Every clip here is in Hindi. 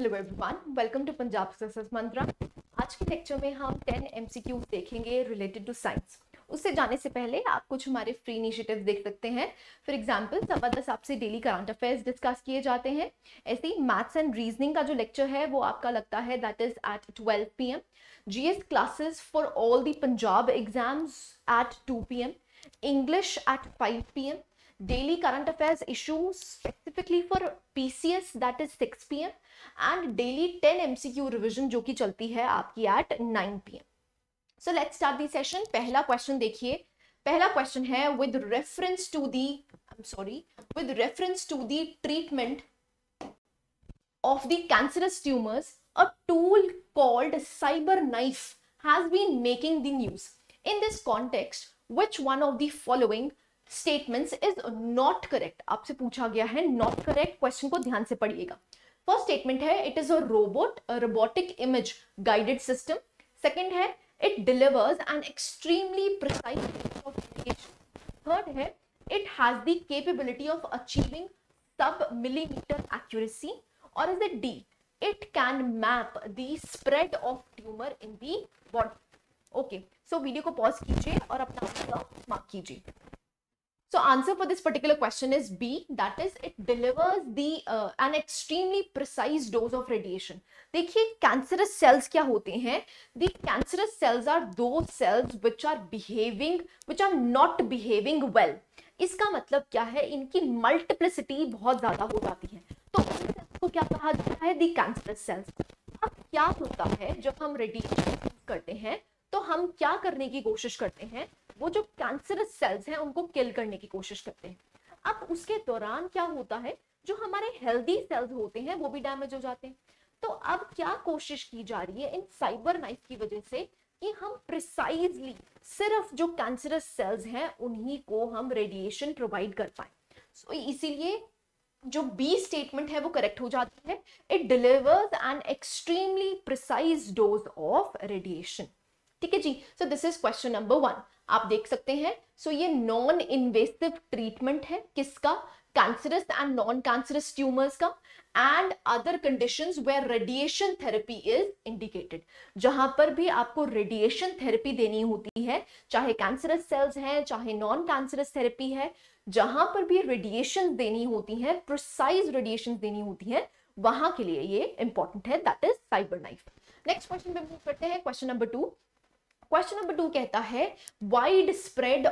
Hello everyone welcome to Punjab success mantra आज के लेक्चर में हम 10 क्यू देखेंगे रिलेटेड टू साइंस उससे जाने से पहले आप कुछ हमारे फ्री इनिशिएटिव देख सकते हैं फॉर एग्जांपल सवा दस आपसे डेली करंट अफेयर्स डिस्कस किए जाते हैं ऐसे ही मैथ्स एंड रीजनिंग का जो लेक्चर है वो आपका लगता है that is at twelve P M G S classes for all the Punjab exams at two P M English at five P M daily current affairs issue specifically for P C S that is six P M and daily ten M revision जो कि चलती है आपकी at nine P M so let start the session पहला क्वेश्चन देखिए पहला क्वेश्चन है with reference to the sorry with reference to the treatment of the cancerous tumours a tool called cyber knife has been making the news in this context which one of the following statements is not correct आपसे पूछा गया है नॉट करेक्ट क्वेश्चन को ध्यान से पढ़िएगा फर्स्ट स्टेटमेंट है it is a robot robotic image guided system second है it delivers an extremely precise third है it has the capability of achieving sub millimetre accuracy और is it D it can map the spread of tumour in the body okay so video को पॉज कीजिए और अपना मार्क कीजिए So answer for this particular question is B, that is it delivers the uh, an extremely precise dose of radiation. देखिए cancerous cells क्या होते हैं The cancerous cells are those cells which are behaving, which are not behaving well. इसका मतलब क्या है इनकी मल्टीप्लिसिटी बहुत ज़्यादा हो जाती है तो को क्या कहा जाता है दी कैंसरस सेल्स अब क्या होता है जब हम रेडिएशन करते हैं हम क्या करने की कोशिश करते हैं वो जो कैंसरस सेल्स हैं उनको किल करने की कोशिश करते हैं अब उसके दौरान क्या होता है जो हमारे हेल्दी सेल्स होते हैं वो भी डैमेज हो जाते हैं तो अब क्या कोशिश की जा रही है इन साइबर नाइफ की वजह से कि हम प्रिसाइजली सिर्फ जो कैंसरस सेल्स हैं उन्हीं को हम रेडिएशन प्रोवाइड कर पाए सो so, इसीलिए जो बी स्टेटमेंट है वो करेक्ट हो जाती है it delivers an extremely precise dose of radiation ठीक है जी so this is question number one आप देख सकते हैं सो so ये नॉन इन्वेस्टिव ट्रीटमेंट है किसका cancerous and non cancerous tumours का and other condition where radiation therapy is indicated जहां पर भी आपको रेडिएशन थेरेपी देनी होती है चाहे कैंसरस सेल्स हैं चाहे नॉन कैंसरस थेरेपी है जहां पर भी रेडिएशन देनी होती है प्रोसाइज रेडिएशन देनी होती है वहां के लिए ये इंपॉर्टेंट है that is cyber knife next question पे मूव करते हैं question number two question number two कहता है wide spread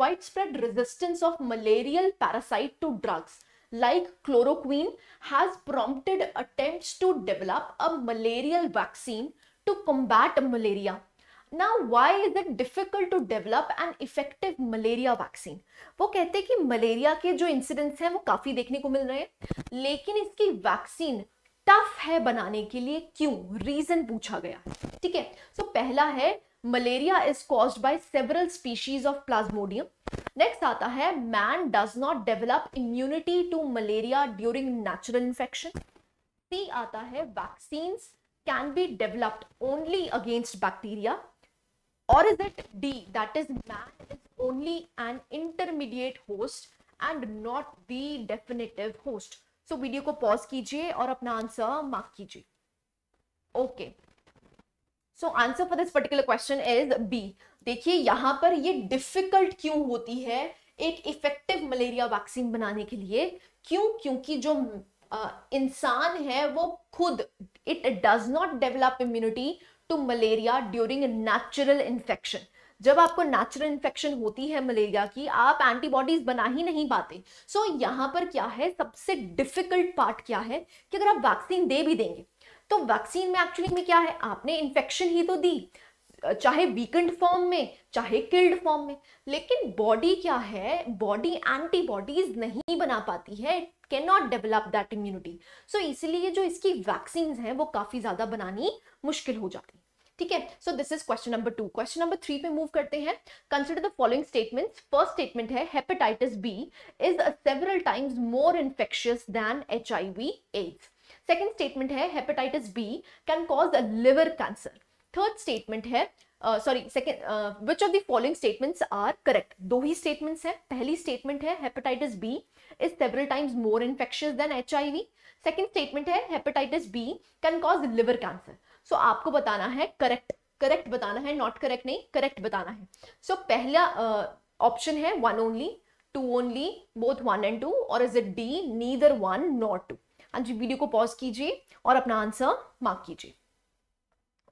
wide spread resistance of malarial parasite to drugs like chloroquine has prompted attempt to develop a malarial vaccine to combat malaria Now, why is it difficult to develop an effective malaria vaccine? वो कहते हैं कि मलेरिया के जो इंसिडेंट्स हैं वो काफी देखने को मिल रहे हैं लेकिन इसकी वैक्सीन टफ है बनाने के लिए क्यों रीजन पूछा गया ठीक है सो पहला है malaria is caused by several species of plasmodium next आता है man does not develop immunity to malaria during natural infection C आता है vaccine can be developed only against bacteria और is it D that is man is only an intermediate host and not the definitive host so video को पॉज कीजिए और अपना आंसर मार्क कीजिए okay so answer for this particular question is B देखिए यहां पर ये डिफिकल्ट क्यों होती है एक इफेक्टिव मलेरिया वैक्सीन बनाने के लिए क्यों क्योंकि जो इंसान है वो खुद it does not develop immunity to malaria during natural infection जब आपको नेचुरल इन्फेक्शन होती है मलेरिया की आप एंटीबॉडीज बना ही नहीं पाते सो so, यहाँ पर क्या है सबसे डिफिकल्ट पार्ट क्या है कि अगर आप वैक्सीन दे भी देंगे तो वैक्सीन में एक्चुअली में क्या है आपने इन्फेक्शन ही तो दी चाहे वीकेंड फॉर्म में चाहे किल्ड फॉर्म में लेकिन बॉडी क्या है बॉडी एंटीबॉडीज नहीं बना पाती है it can not develop that immunity so इसलिए जो इसकी वैक्सीन हैं वो काफ़ी ज़्यादा बनानी मुश्किल हो जाती है ठीक है so this is question number two question number three पे मूव करते हैं consider the following statement first statement है hepatitis B is several times more infectious than H I V AIDS second statement है hepatitis B can cause a liver cancer third statement है sorry second which of the following statements are correct दो ही स्टेटमेंट्स हैं पहली स्टेटमेंट है hepatitis B is several times more infectious than H I V second statement है hepatitis B can cause liver cancer so आपको बताना है करेक्ट करेक्ट बताना है नॉट करेक्ट नहीं करेक्ट बताना है सो so, पहला ऑप्शन uh, है one only two only both one and two और is it D neither one not two हाँ जी वीडियो को पॉज कीजिए और अपना आंसर मार्क कीजिए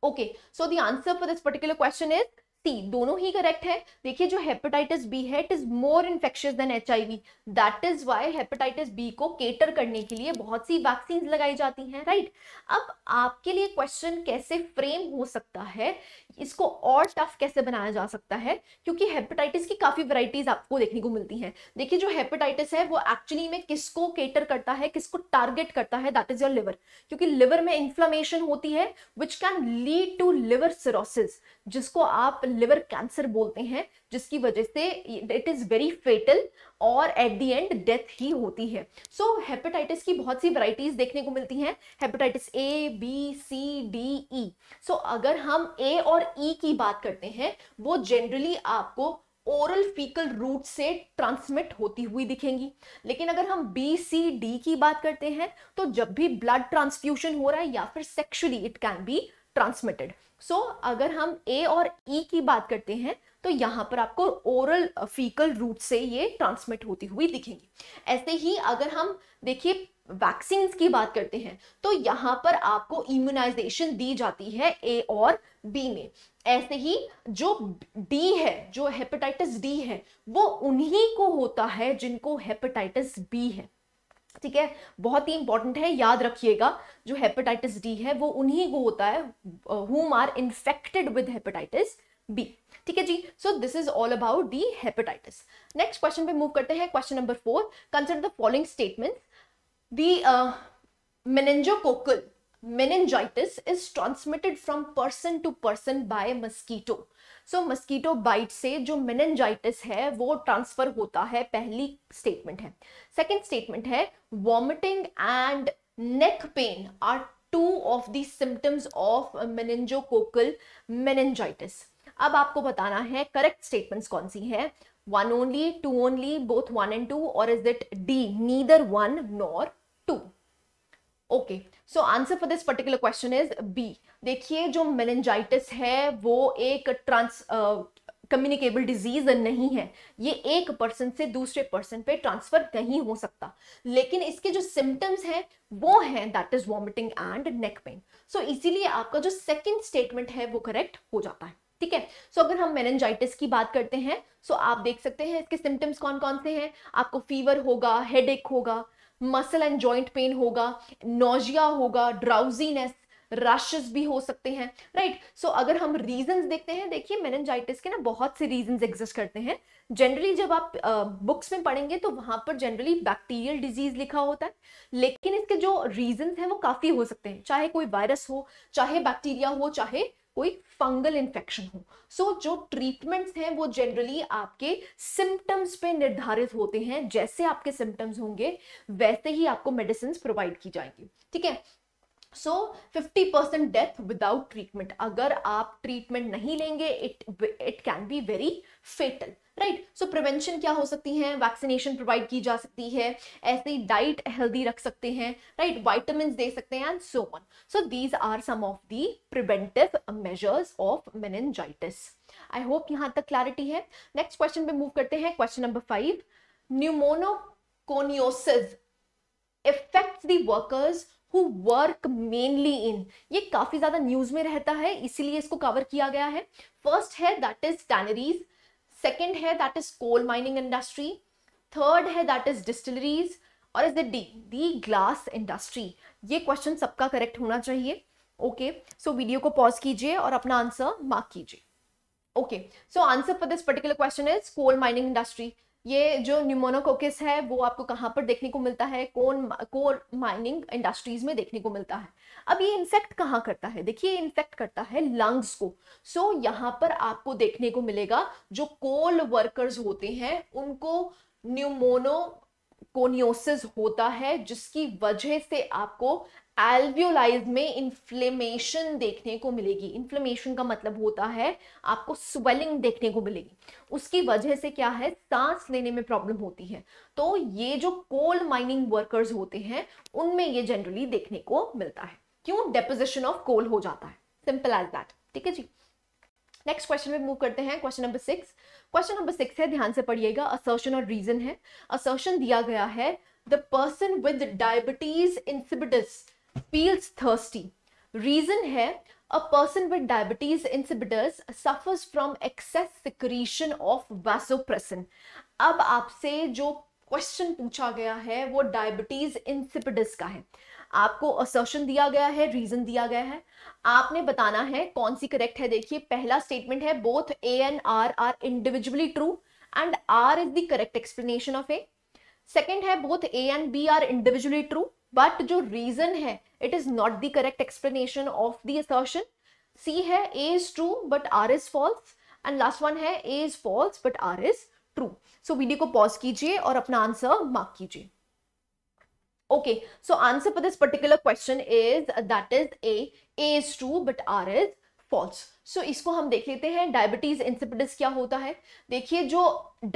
okay so the answer for this particular question is C दोनों ही करेक्ट है देखिए जो हेपेटाइटिस बी है it is more infectious than H I V that is why hepatitis B को केटर करने के लिए बहुत सी वैक्सीन लगाई जाती हैं राइट right? अब आपके लिए क्वेश्चन कैसे फ्रेम हो सकता है इसको और टफ कैसे बनाया जा सकता है क्योंकि हेपेटाइटिस की काफ़ी वैरायटीज आपको देखने को मिलती हैं देखिए जो हेपेटाइटिस है वो एक्चुअली में किसको केटर करता है किसको टारगेट करता है दैट इज योर लिवर क्योंकि लिवर में इन्फ्लामेशन होती है which can lead to liver cirrhosis जिसको आप लिवर कैंसर बोलते हैं जिसकी वजह से इट इज़ वेरी फेटल और एट दी एंड डेथ ही होती है सो so, हेपेटाइटिस की बहुत सी वैरायटीज देखने को मिलती हैं hepatitis A B C D E so अगर हम ए और और ई e की बात करते हैं वो जनरली आपको ओरल फीकल रूट से ट्रांसमिट होती हुई दिखेंगी लेकिन अगर हम बी सी डी की बात करते हैं तो जब भी ब्लड ट्रांसफ्यूशन हो रहा है या फिर sexually it can be transmitted so अगर हम ए और ई e की बात करते हैं तो यहाँ पर आपको ओरल फीकल रूट से ये ट्रांसमिट होती हुई दिखेंगी ऐसे ही अगर हम देखिए वैक्सीन की बात करते हैं तो यहाँ पर आपको इम्यूनाइजेशन दी जाती है ए और बी में ऐसे ही जो डी है जो हेपेटाइटिस डी है वो उन्हीं को होता है जिनको हेपेटाइटिस बी है ठीक है बहुत ही इंपॉर्टेंट है याद रखिएगा जो हेपेटाइटिस डी है वो उन्हीं को होता है who are infected with hepatitis B ठीक है जी so this is all about the hepatitis next question पे मूव करते हैं question number four consider the following statement The uh, meningococcal meningitis is transmitted from person to person by mosquito. So mosquito bite से जो मेनेंजाइटिस है वो ट्रांसफर होता है पहली स्टेटमेंट है सेकंड स्टेटमेंट है vomiting and neck pain are two of the symptoms of meningococcal meningitis अब आपको बताना है करेक्ट स्टेटमेंट्स कौन सी है one only two only both one and two और is it D neither one nor two okay so answer for this particular question is B देखिए जो मेनेंजाइटिस है वो एक ट्रांस कम्युनिकेबल डिजीज नहीं है ये एक पर्सन से दूसरे पर्सन पे ट्रांसफर नहीं हो सकता लेकिन इसके जो सिम्टम्स हैं वो हैं that is vomiting and neck pain so इसीलिए आपका जो सेकेंड स्टेटमेंट है वो करेक्ट हो जाता है ठीक है सो so, अगर हम मेनेंजाइटिस की बात करते हैं सो so आप देख सकते हैं इसके सिम्टम्स कौन कौन से हैं आपको फीवर होगा हेड होगा मसल एंड जॉइंट पेन होगा नोजिया होगा ड्राउजीनेस रैशेस भी हो सकते हैं राइट right? सो so, अगर हम रीजंस देखते हैं देखिए मेनजाइटिस के ना बहुत से रीजंस एग्जिस्ट करते हैं जनरली जब आप बुक्स uh, में पढ़ेंगे तो वहां पर जनरली बैक्टीरियल डिजीज लिखा होता है लेकिन इसके जो रीजंस हैं वो काफ़ी हो सकते हैं चाहे कोई वायरस हो चाहे बैक्टीरिया हो चाहे कोई फंगल इन्फेक्शन हो सो so, जो ट्रीटमेंट्स हैं वो जनरली आपके सिम्टम्स पे निर्धारित होते हैं जैसे आपके सिम्टम्स होंगे वैसे ही आपको मेडिसिन प्रोवाइड की जाएंगी ठीक है so fifty percent death without treatment अगर आप ट्रीटमेंट नहीं लेंगे it it can be very fatal right so prevention क्या हो सकती है वैक्सीनेशन प्रोवाइड की जा सकती है ऐसे ही डाइट हेल्दी रख सकते हैं राइट right? वाइटामिन दे सकते हैं and so on so these are some of the preventive measures of meningitis I hope यहाँ तक क्लैरिटी है नेक्स्ट क्वेश्चन पे मूव करते हैं question number five pneumoconiosis affect the workers who work mainly in ये काफी ज्यादा न्यूज में रहता है इसीलिए इसको कवर किया गया है फर्स्ट है दैट इज टैनरीज सेकेंड है that is coal mining industry third है दैट इज डिस्टिलरीज और is the D the glass industry ये क्वेश्चन सबका करेक्ट होना चाहिए ओके सो वीडियो को पॉज कीजिए और अपना आंसर मार्क कीजिए okay so answer for this particular question is coal mining industry ये जो न्यूमोनोकोकिस है वो आपको कहाँ पर देखने को मिलता है कौन कोर माइनिंग इंडस्ट्रीज में देखने को मिलता है अब ये इन्फेक्ट कहाँ करता है देखिए इन्फेक्ट करता है लंग्स को सो so, यहाँ पर आपको देखने को मिलेगा जो कोल वर्कर्स होते हैं उनको न्यूमोनो कोनियोसिस होता है जिसकी वजह से आपको एल्व्योलाइज में इन्फ्लेमेशन देखने को मिलेगी इन्फ्लेमेशन का मतलब होता है आपको स्वेलिंग देखने को मिलेगी उसकी वजह से क्या है सांस लेने में प्रॉब्लम होती है तो ये जो कोल माइनिंग वर्कर्स होते हैं उनमें ये जनरली देखने को मिलता है क्यों डेपोजिशन ऑफ कोल हो जाता है सिंपल एज दैट ठीक है जी नेक्स्ट क्वेश्चन में मूव करते हैं question number six question number six है ध्यान से पढ़िएगा असर्शन और रीजन है असर्शन दिया गया है the person with diabetes insipidus feels thirsty reason है a person with diabetes insipidus suffers from excess secretion of vasopressin अब आपसे जो क्वेश्चन पूछा गया है वो डायबिटीज इंसिपिडिस का है आपको असर्शन दिया गया है रीजन दिया गया है आपने बताना है कौन सी करेक्ट है देखिए पहला स्टेटमेंट है both A and R are individually true and R is the correct explanation of A second है both A and B are individually true but जो रीजन है it is not the correct explanation of the assertion C है A is true but R is false and last one है A is false but R is true so video को पॉज कीजिए और अपना आंसर मार्क कीजिए okay so answer for this particular question is that is A a is true but r is false so इसको हम देख लेते हैं डायबिटीज इंसिपिडस क्या होता है देखिए जो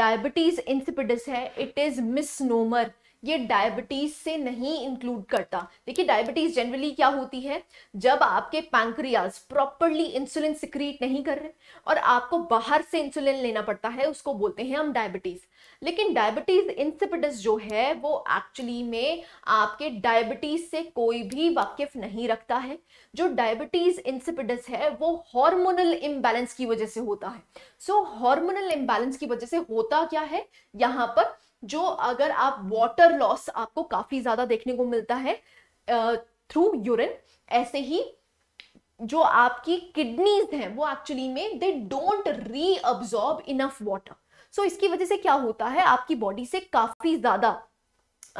डायबिटीज इंसिपिडस है इट इज मिसनोमर ये डायबिटीज से नहीं इंक्लूड करता देखिए डायबिटीज जनरली क्या होती है जब आपके पैंक्रियाज प्रॉपरली इंसुलिन सिक्रीट नहीं कर रहे और आपको बाहर से इंसुलिन लेना पड़ता है उसको बोलते हैं हम डायबिटीज लेकिन डायबिटीज इंसिपिडस जो है वो एक्चुअली में आपके डायबिटीज से कोई भी वाकिफ नहीं रखता है जो डायबिटीज इंसिपिडस है वो हॉर्मोनल इम्बैलेंस की वजह से होता है सो हॉर्मोनल इम्बैलेंस की वजह से होता क्या है यहाँ पर जो अगर आप वाटर लॉस आपको काफ़ी ज़्यादा देखने को मिलता है थ्रू यूरिन ऐसे ही जो आपकी किडनीज हैं वो एक्चुअली में they don't reabsorb enough water so इसकी वजह से क्या होता है आपकी बॉडी से काफ़ी ज़्यादा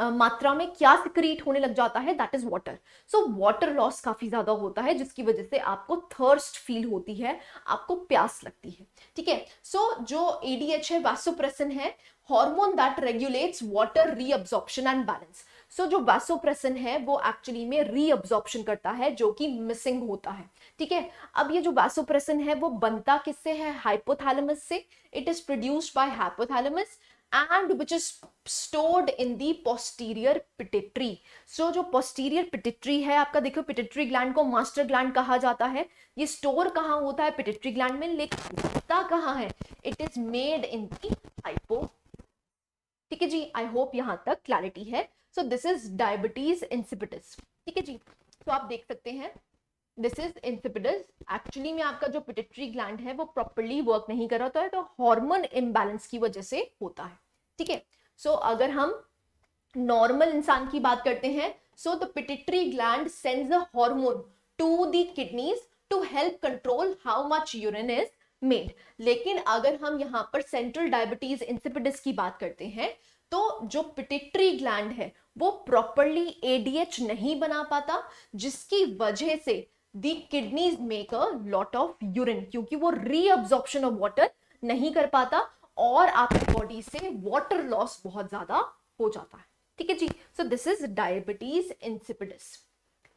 मात्रा में क्या सिक्रीट होने लग जाता है that is water so water loss काफ़ी ज़्यादा होता है जिसकी वजह से आपको थर्स्ट फील होती है आपको प्यास लगती है ठीक है सो जो एडीएच है वैसोप्रेसन है hormone that regulates water reabsorption and balance so जो वैसोप्रेसन है वो एक्चुअली में रीअब्जॉर्प्शन करता है जो कि मिसिंग होता है ठीक है अब ये जो वैसोप्रेसन है वो बनता किससे है हाइपोथैलेमस से it is produced by hypothalamus and which is stored in the posterior pituitary so जो पोस्टीरियर पिटिट्री है आपका देखो पिटिट्री ग्लैंड को मास्टर ग्लैंड कहा जाता है ये स्टोर कहाँ होता है पिटिट्री ग्लैंड में लेकिन कहाँ है it is made in the hypo ठीक है जी आई होप यहाँ तक क्लैरिटी है so this is diabetes insipidus ठीक है जी तो आप देख सकते हैं दिस इज इंसिपिडस एक्चुअली में आपका जो पिटेट्री ग्लैंड है वो प्रॉपरली वर्क नहीं कर रहा है तो हॉर्मोन इम्बेलेंस की वजह से होता है ठीक है सो अगर हम नॉर्मल इंसान की बात करते हैं so the pituitary gland sends a hormone to the kidneys to help control how much urine is made लेकिन अगर हम यहाँ पर सेंट्रल डायबिटीज इंसिपिडस की बात करते हैं तो जो पिटेट्री ग्लैंड है वो प्रॉपरली एडीएच नहीं बना पाता जिसकी वजह से the kidneys make a lot of urine क्योंकि वो रीअब्जॉर्प्शन ऑफ वाटर नहीं कर पाता और आपकी बॉडी से वाटर लॉस बहुत ज्यादा हो जाता है ठीक है जी so this is diabetes insipidus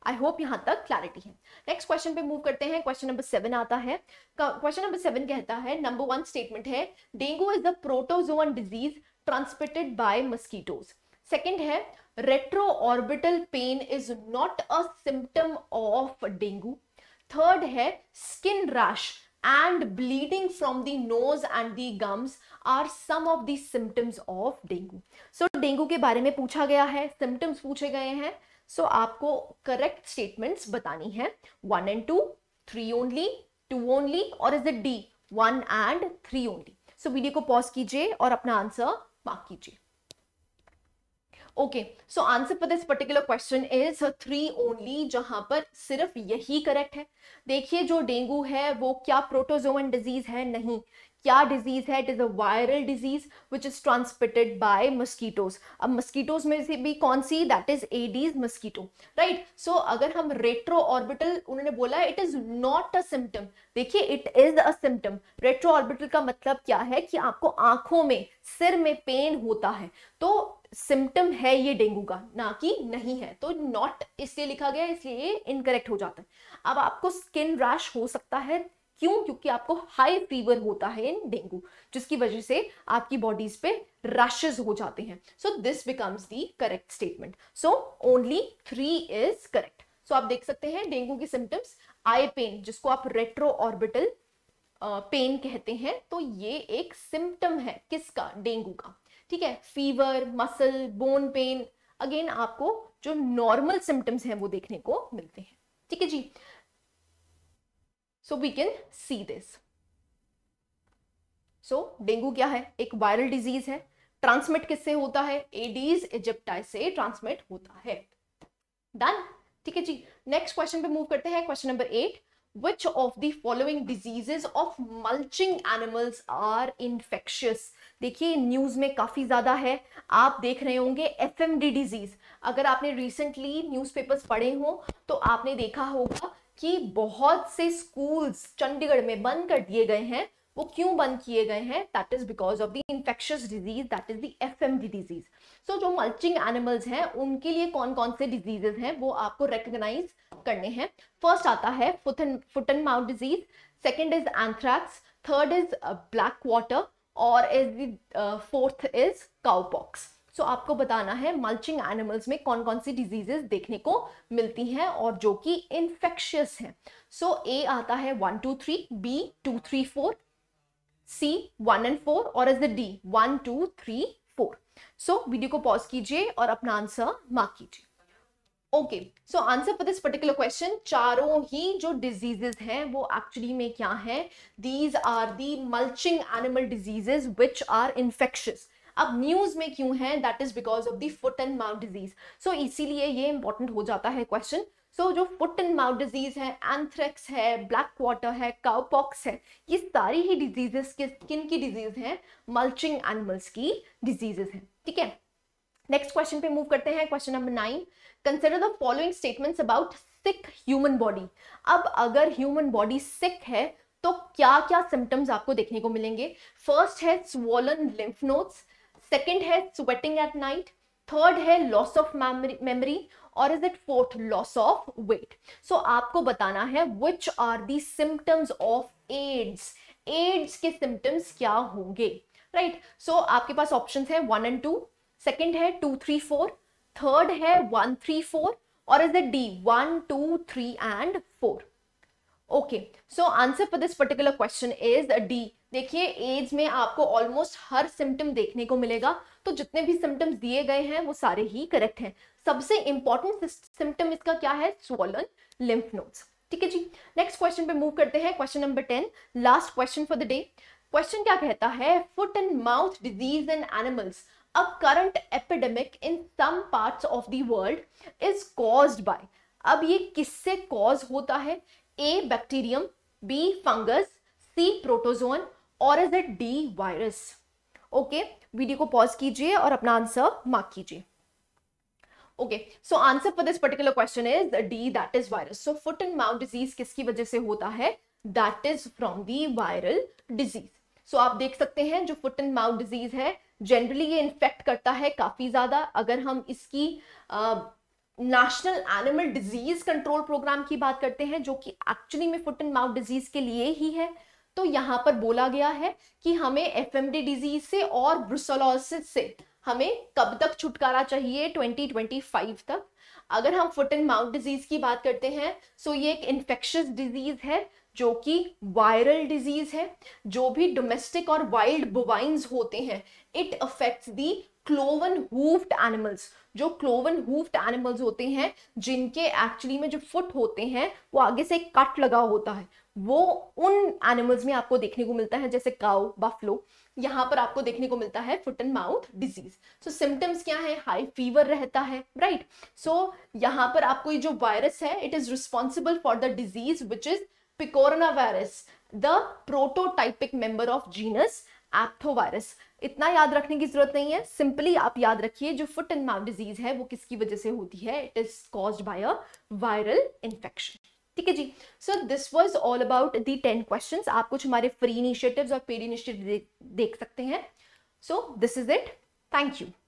I hope यहाँ तक क्लैरिटी है नेक्स्ट क्वेश्चन पे मूव करते हैं क्वेश्चन नंबर सेवन आता है क्वेश्चन नंबर सेवन कहता है नंबर वन स्टेटमेंट है dengue is the protozoan disease transmitted by mosquitoes second है retro orbital pain is not a symptom of dengue third है skin rash and bleeding from the nose and the gums are some of the symptoms of dengue so dengue के बारे में पूछा गया है सिम्टम्स पूछे गए हैं सो so, आपको करेक्ट स्टेटमेंट्स बतानी है one and two three only two only और is it D one and three only so video को पॉज कीजिए और अपना आंसर मार्क कीजिए okay so answer for this particular question is three only जहां पर सिर्फ यही करेक्ट है देखिए जो डेंगू है वो क्या प्रोटोजोवन डिजीज है नहीं क्या डिजीज़ है it is a viral disease which is transmitted by mosquitoes अब मस्कीटोज में से भी कौन सी that is Aedes mosquito right so अगर हम रेट्रो ऑर्बिटल उन्होंने बोला it is not a symptom देखिए it is a symptom retro orbital का मतलब क्या है कि आपको आंखों में सिर में पेन होता है तो सिम्टम है ये डेंगू का ना कि नहीं है तो नॉट इसलिए लिखा गया इसलिए ये इनकरेक्ट हो जाता है अब आपको स्किन रैश हो सकता है क्यों क्योंकि आपको हाई फीवर होता है इन डेंगू जिसकी वजह से आपकी बॉडीज पे रैशेज हो जाते हैं so this becomes the correct statement so only three is correct so आप देख सकते हैं डेंगू के सिम्टम्स आई पेन जिसको आप रेट्रो ऑर्बिटल पेन कहते हैं तो ये एक सिम्टम है किसका डेंगू का ठीक है fever muscle bone pain again आपको जो नॉर्मल सिम्टम्स हैं वो देखने को मिलते हैं ठीक है जी so we can see this so dengue क्या है एक वायरल डिजीज है ट्रांसमिट किससे होता है एडीज इजिप्टाइज से ट्रांसमिट होता है डन ठीक है जी नेक्स्ट क्वेश्चन पे मूव करते हैं question number eight which of the following diseases of mulching animals are infectious देखिए न्यूज में काफी ज्यादा है आप देख रहे होंगे एफ एम डी डिजीज अगर आपने रिसेंटली न्यूज पेपर्स पढ़े हों तो आपने देखा होगा कि बहुत से स्कूल्स चंडीगढ़ में बंद कर दिए गए हैं वो क्यों बंद किए गए हैं that is because of the infectious disease that is the F disease so जो मल्चिंग एनिमल्स हैं उनके लिए कौन कौन से डिजीजेज हैं वो आपको रिकग्नाइज करने हैं फर्स्ट आता है foot and foot and mouth disease second is anthrax third is black water और is fourth is cowpox so आपको बताना है मल्चिंग एनिमल्स में कौन कौन सी डिजीजेस देखने को मिलती हैं और जो कि इन्फेक्शियस हैं सो ए आता है one two three B two three four C one and four और is the D one two three four so video को पॉज कीजिए और अपना आंसर मार्क कीजिए okay so answer for this particular question चारों ही जो डिजीजेज हैं वो एक्चुअली में क्या हैं these are the milching animal diseases which are infectious अब न्यूज में क्यों है that is because of the foot and mouth disease so इसीलिए ये इंपॉर्टेंट हो जाता है क्वेश्चन सो so, जो फुट एंड माउथ डिजीज है एंथ्रेक्स है ब्लैक वाटर है काउपॉक्स है ये सारी ही डिजीजेस स्किन की डिजीज है मल्चिंग एनिमल्स की डिजीजेस है ठीक है नेक्स्ट क्वेश्चन पे मूव करते हैं question number nine consider the following statement about sick human body अब अगर ह्यूमन बॉडी सिक है तो क्या क्या सिम्टम्स आपको देखने को मिलेंगे फर्स्ट है स्वॉलन लिम्फ नोट्स सेकेंड है स्वेटिंग एट नाइट थर्ड है लॉस ऑफ मेमरी और is it fourth loss of weight so आपको बताना है which are the symptoms of AIDS AIDS के सिम्टम्स क्या होंगे राइट right? सो so, आपके पास ऑप्शन है वन एंड टू सेकेंड है टू थ्री फोर थर्ड है वन थ्री फोर और is it D one two three and four okay so answer for this particular question is D देखिए एज में आपको ऑलमोस्ट हर सिम्टम देखने को मिलेगा तो जितने भी सिम्टम्स दिए गए हैं वो सारे ही करेक्ट हैं सबसे इंपॉर्टेंट सिम्टम इसका क्या है स्वॉलन लिम्फ नोड्स ठीक है जी नेक्स्ट क्वेश्चन पे मूव करते हैं question number ten last question for the day question क्या कहता है foot and mouth disease in animals a current epidemic in some parts of the world is caused by अब ये किससे कॉज होता है A bacterium B fungus C protozoan और is it D virus okay video को पॉज कीजिए और अपना आंसर मार्क कीजिए okay so answer for this particular question is D that is virus so foot and mouth disease किसकी वजह से होता है that is from the viral disease so आप देख सकते हैं जो फुट एंड माउथ डिजीज है जनरली ये इन्फेक्ट करता है काफी ज्यादा अगर हम इसकी uh, national animal disease control program की बात करते हैं जो कि एक्चुअली में फुट एंड माउथ डिजीज के लिए ही है तो यहाँ पर बोला गया है कि हमें एफ डिजीज से और ब्रुसोलोसिस से हमें कब तक छुटकारा चाहिए 2025 तक अगर हम फुट एंड माउथ डिजीज की बात करते हैं सो ये एक इन्फेक्शस डिजीज है जो कि वायरल डिजीज है जो भी डोमेस्टिक और वाइल्ड बोवाइन्स होते हैं it affects the cloven hoofed animals जो क्लोवन हुफ्ड एनिमल्स होते हैं जिनके एक्चुअली में जो फुट होते हैं वो आगे से कट लगा होता है वो उन एनिमल्स में आपको देखने को मिलता है जैसे काउ बफलो यहाँ पर आपको देखने को मिलता है foot and mouth disease so symptoms क्या है हाई फीवर रहता है राइट सो so, यहाँ पर आपको ये जो वायरस है it is responsible for the disease which is picorna virus the prototypic member of genus aphthovirus इतना याद रखने की जरूरत नहीं है सिंपली आप याद रखिए जो फुट एंड माउथ डिजीज है वो किसकी वजह से होती है it is cause by a viral infection ठीक है जी so this was all about the ten question आप कुछ हमारे फ्री इनिशिएटिव और पेड इनिशिएटिव देख सकते हैं so this is it thank you